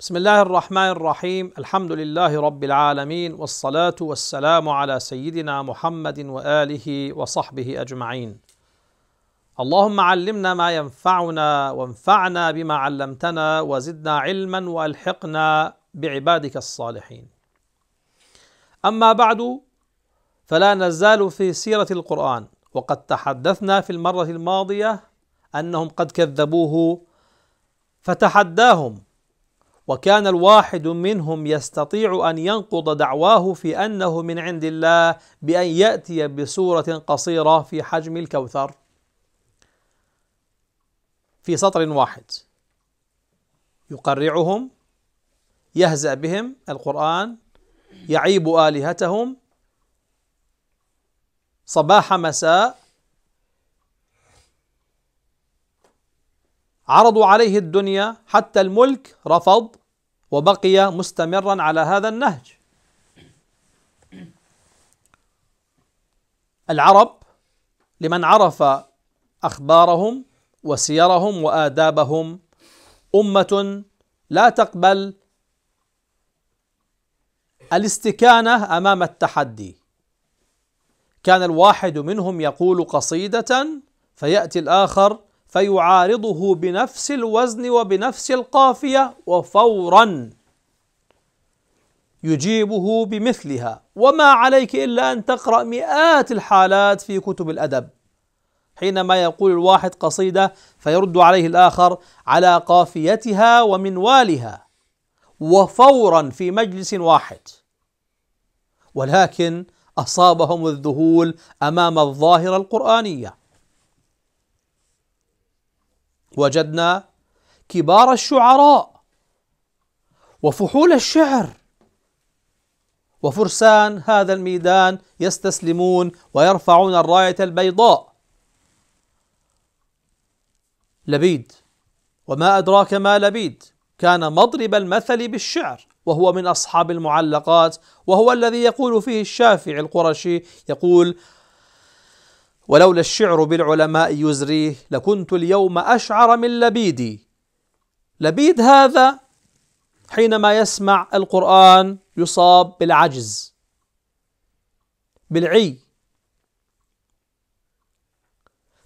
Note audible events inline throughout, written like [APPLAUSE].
بسم الله الرحمن الرحيم الحمد لله رب العالمين والصلاة والسلام على سيدنا محمد وآله وصحبه أجمعين اللهم علمنا ما ينفعنا وانفعنا بما علمتنا وزدنا علما وألحقنا بعبادك الصالحين أما بعد فلا نزال في سيرة القرآن وقد تحدثنا في المرة الماضية أنهم قد كذبوه فتحداهم وكان الواحد منهم يستطيع ان ينقض دعواه في انه من عند الله بان ياتي بسوره قصيره في حجم الكوثر في سطر واحد يقرعهم يهزا بهم القران يعيب الهتهم صباح مساء عرضوا عليه الدنيا حتى الملك رفض وبقي مستمرا على هذا النهج العرب لمن عرف أخبارهم وسيرهم وآدابهم أمة لا تقبل الاستكانة أمام التحدي كان الواحد منهم يقول قصيدة فيأتي الآخر فيعارضه بنفس الوزن وبنفس القافية وفورا يجيبه بمثلها وما عليك إلا أن تقرأ مئات الحالات في كتب الأدب حينما يقول الواحد قصيدة فيرد عليه الآخر على قافيتها ومنوالها وفورا في مجلس واحد ولكن أصابهم الذهول أمام الظاهرة القرآنية وجدنا كبار الشعراء وفحول الشعر وفرسان هذا الميدان يستسلمون ويرفعون الراية البيضاء لبيد وما أدراك ما لبيد كان مضرب المثل بالشعر وهو من أصحاب المعلقات وهو الذي يقول فيه الشافعي القرشي يقول ولولا الشعر بالعلماء يزريه لكنت اليوم أشعر من لبيدي لبيد هذا حينما يسمع القرآن يصاب بالعجز بالعي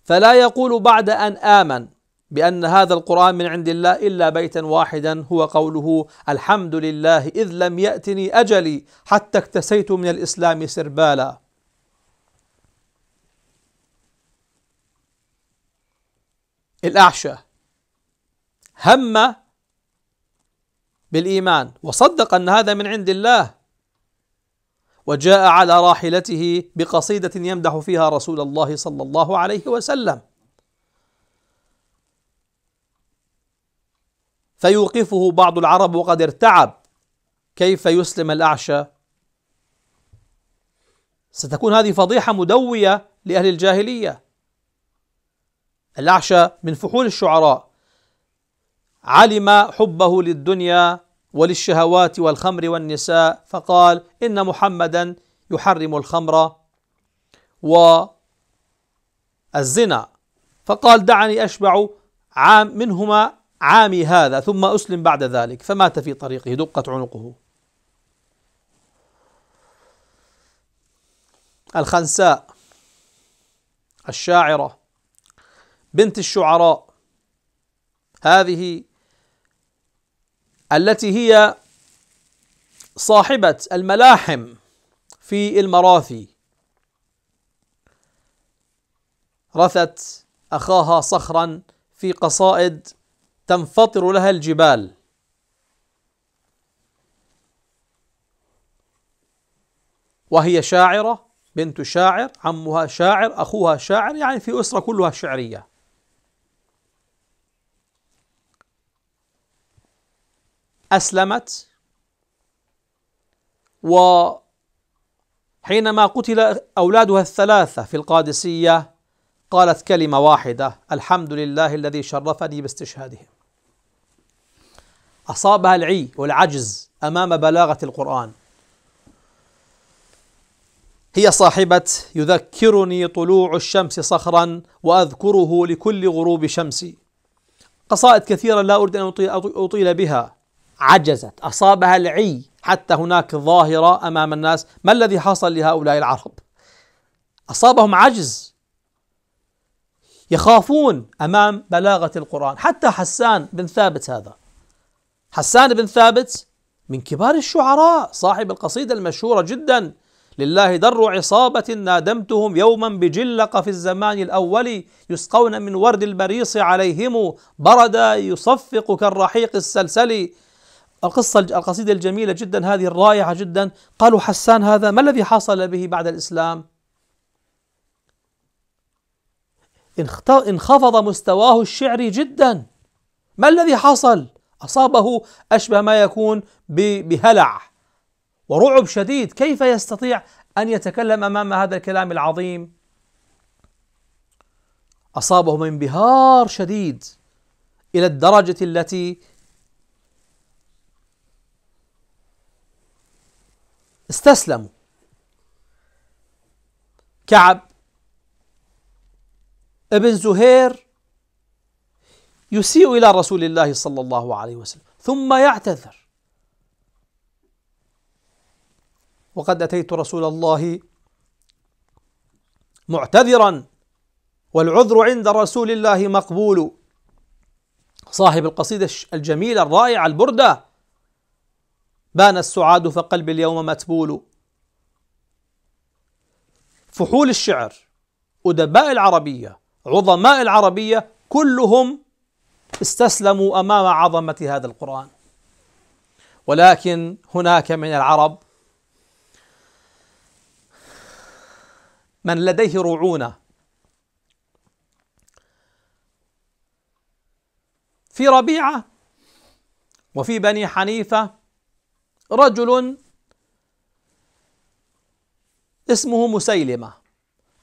فلا يقول بعد أن آمن بأن هذا القرآن من عند الله إلا بيتا واحدا هو قوله الحمد لله إذ لم يأتني أجلي حتى اكتسيت من الإسلام سربالا الأعشى هم بالإيمان وصدق أن هذا من عند الله وجاء على راحلته بقصيدة يمدح فيها رسول الله صلى الله عليه وسلم فيوقفه بعض العرب وقد ارتعب كيف يسلم الأعشى ستكون هذه فضيحة مدوية لأهل الجاهلية الأعشى من فحول الشعراء علم حبه للدنيا وللشهوات والخمر والنساء فقال إن محمدا يحرم الخمر والزنا فقال دعني أشبع عام منهما عامي هذا ثم أسلم بعد ذلك فمات في طريقه دقت عنقه الخنساء الشاعرة بنت الشعراء هذه التي هي صاحبة الملاحم في المراثي رثت أخاها صخرا في قصائد تنفطر لها الجبال وهي شاعرة بنت شاعر عمها شاعر أخوها شاعر يعني في أسرة كلها شعرية أسلمت وحينما قتل أولادها الثلاثة في القادسية قالت كلمة واحدة الحمد لله الذي شرفني باستشهادهم أصابها العي والعجز أمام بلاغة القرآن هي صاحبة يذكرني طلوع الشمس صخرا وأذكره لكل غروب شمسي قصائد كثيرة لا أريد أن أطيل بها عجزت أصابها العي حتى هناك ظاهرة أمام الناس ما الذي حصل لهؤلاء العرب أصابهم عجز يخافون أمام بلاغة القرآن حتى حسان بن ثابت هذا حسان بن ثابت من كبار الشعراء صاحب القصيدة المشهورة جدا لله در عصابة نادمتهم يوما بجلق في الزمان الأول يسقون من ورد البريص عليهم بردا يصفق كالرحيق السلسل القصة القصيدة الجميلة جدا هذه الرائعة جدا قالوا حسان هذا ما الذي حصل به بعد الإسلام انخفض مستواه الشعري جدا ما الذي حصل أصابه أشبه ما يكون بهلع ورعب شديد كيف يستطيع أن يتكلم أمام هذا الكلام العظيم أصابه انبهار شديد إلى الدرجة التي استسلموا كعب ابن زهير يسيء إلى رسول الله صلى الله عليه وسلم ثم يعتذر وقد أتيت رسول الله معتذرا والعذر عند رسول الله مقبول صاحب القصيدة الجميلة الرائعة البردة بان السعاد فقلبي اليوم متبول فحول الشعر أدباء العربية عظماء العربية كلهم استسلموا أمام عظمة هذا القرآن ولكن هناك من العرب من لديه رعونه في ربيعه وفي بني حنيفه رجل اسمه مسيلمة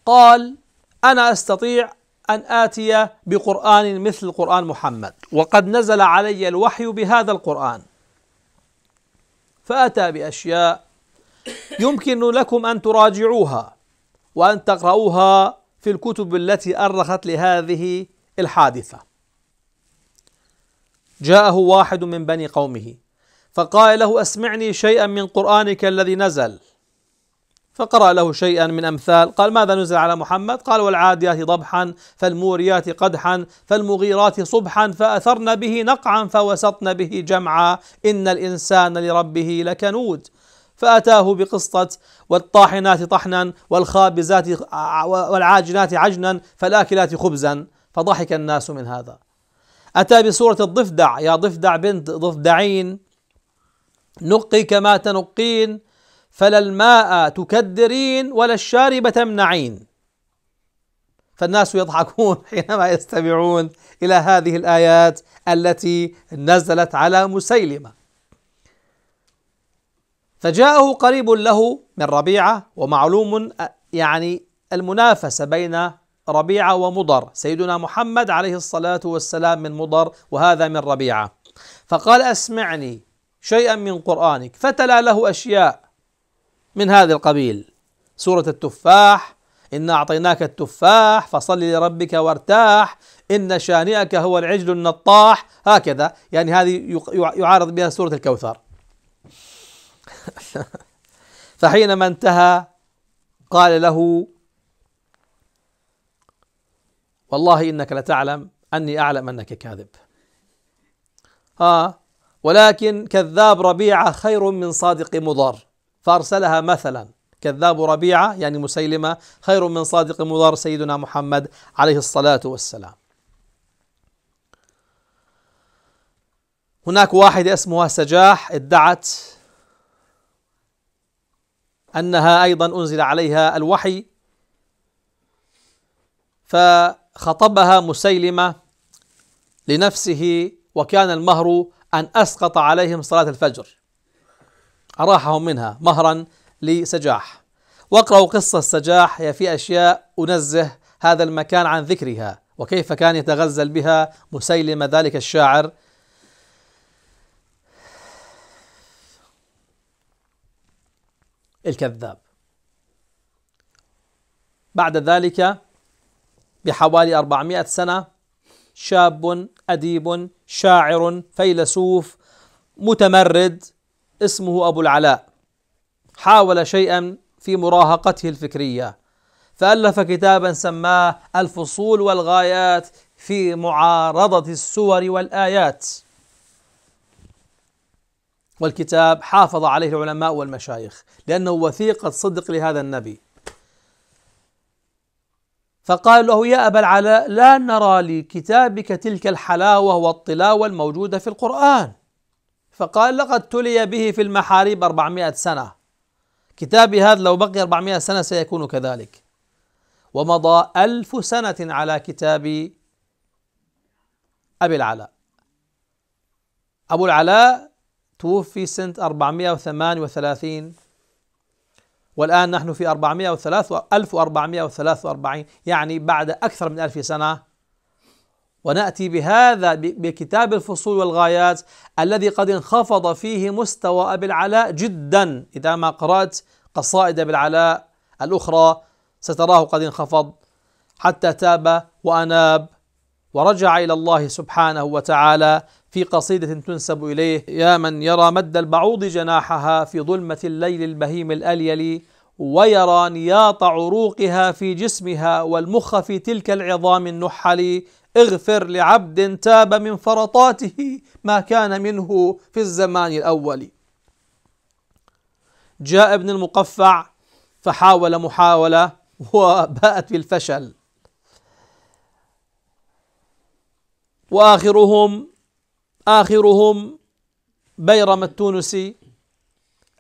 قال أنا أستطيع أن آتي بقرآن مثل قرآن محمد وقد نزل علي الوحي بهذا القرآن فأتى بأشياء يمكن لكم أن تراجعوها وأن تقرأوها في الكتب التي أرخت لهذه الحادثة جاءه واحد من بني قومه فقال له أسمعني شيئا من قرآنك الذي نزل فقرأ له شيئا من أمثال قال ماذا نزل على محمد قال والعاديات ضبحا فالموريات قدحا فالمغيرات صبحا فأثرن به نقعا فوسطن به جمعا إن الإنسان لربه لكنود فأتاه بقسطة والطاحنات طحنا والخابزات والعاجنات عجنا فالآكلات خبزا فضحك الناس من هذا أتى بسورة الضفدع يا ضفدع بنت ضفدعين نقي كما تنقين فلا الماء تكدرين ولا الشارب تمنعين فالناس يضحكون [LAUGHS] حينما يستمعون الى هذه الايات التي نزلت على مسيلمه فجاءه قريب له من ربيعه ومعلوم يعني المنافسه بين ربيعه ومضر سيدنا محمد عليه الصلاه والسلام من مضر وهذا من ربيعه فقال اسمعني شيئا من قرآنك فتلا له أشياء من هذا القبيل سورة التفاح إنا أعطيناك التفاح فصل لربك وارتاح إن شانئك هو العجل النطاح هكذا يعني هذه يعارض بها سورة الكوثر [LAUGHS] فحينما انتهى قال له والله إنك لتعلم أني أعلم أنك كاذب آه ولكن كذاب ربيعة خير من صادق مضر فأرسلها مثلا كذاب ربيعة يعني مسيلمة خير من صادق مضر سيدنا محمد عليه الصلاة والسلام هناك واحدة اسمها سجاح ادعت أنها أيضا أنزل عليها الوحي فخطبها مسيلمة لنفسه وكان المهر أن أسقط عليهم صلاة الفجر أراحهم منها مهرا لسجاح واقرأوا قصة سجاح هي في أشياء أنزه هذا المكان عن ذكرها وكيف كان يتغزل بها مسيلمة ذلك الشاعر الكذاب بعد ذلك بحوالي 400 سنة شاب أديب شاعر فيلسوف متمرد اسمه أبو العلاء حاول شيئا في مراهقته الفكرية فألف كتابا سماه الفصول والغايات في معارضة السور والآيات والكتاب حافظ عليه العلماء والمشايخ لأنه وثيقة صدق لهذا النبي فقال له يا أبا العلاء لا نرى لكتابك تلك الحلاوة والطلاوة الموجودة في القرآن فقال لقد تلي به في المحاريب 400 سنة كتابي هذا لو بقي 400 سنة سيكون كذلك ومضى ألف سنة على كتاب أبي العلاء أبو العلاء توفي سنة 438 والآن نحن في 403 1443 يعني بعد أكثر من ألف سنة ونأتي بهذا بكتاب الفصول والغايات الذي قد انخفض فيه مستوى أبي العلاء جدا إذا ما قرأت قصائد أبي العلاء الأخرى ستراه قد انخفض حتى تاب وأناب ورجع إلى الله سبحانه وتعالى في قصيدة تنسب إليه يا من يرى مد البعوض جناحها في ظلمة الليل البهيم الأليل ويرى نياط عروقها في جسمها والمخ في تلك العظام النحل اغفر لعبد تاب من فرطاته ما كان منه في الزمان الأول جاء ابن المقفع فحاول محاولة وباءت بالفشل وآخرهم آخرهم بيرم التونسي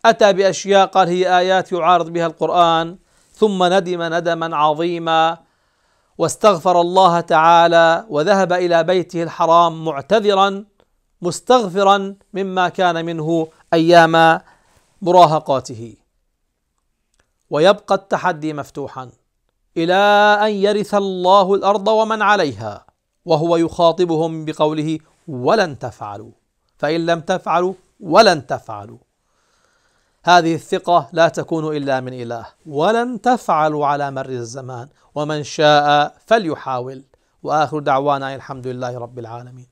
أتى بأشياء قال هي آيات يعارض بها القرآن ثم ندم ندما عظيما واستغفر الله تعالى وذهب إلى بيته الحرام معتذرا مستغفرا مما كان منه أيام مراهقاته ويبقى التحدي مفتوحا إلى أن يرث الله الأرض ومن عليها وهو يخاطبهم بقوله ولن تفعلوا فإن لم تفعلوا ولن تفعلوا هذه الثقة لا تكون إلا من إله ولن تفعلوا على مر الزمان ومن شاء فليحاول وآخر دعوانا الحمد لله رب العالمين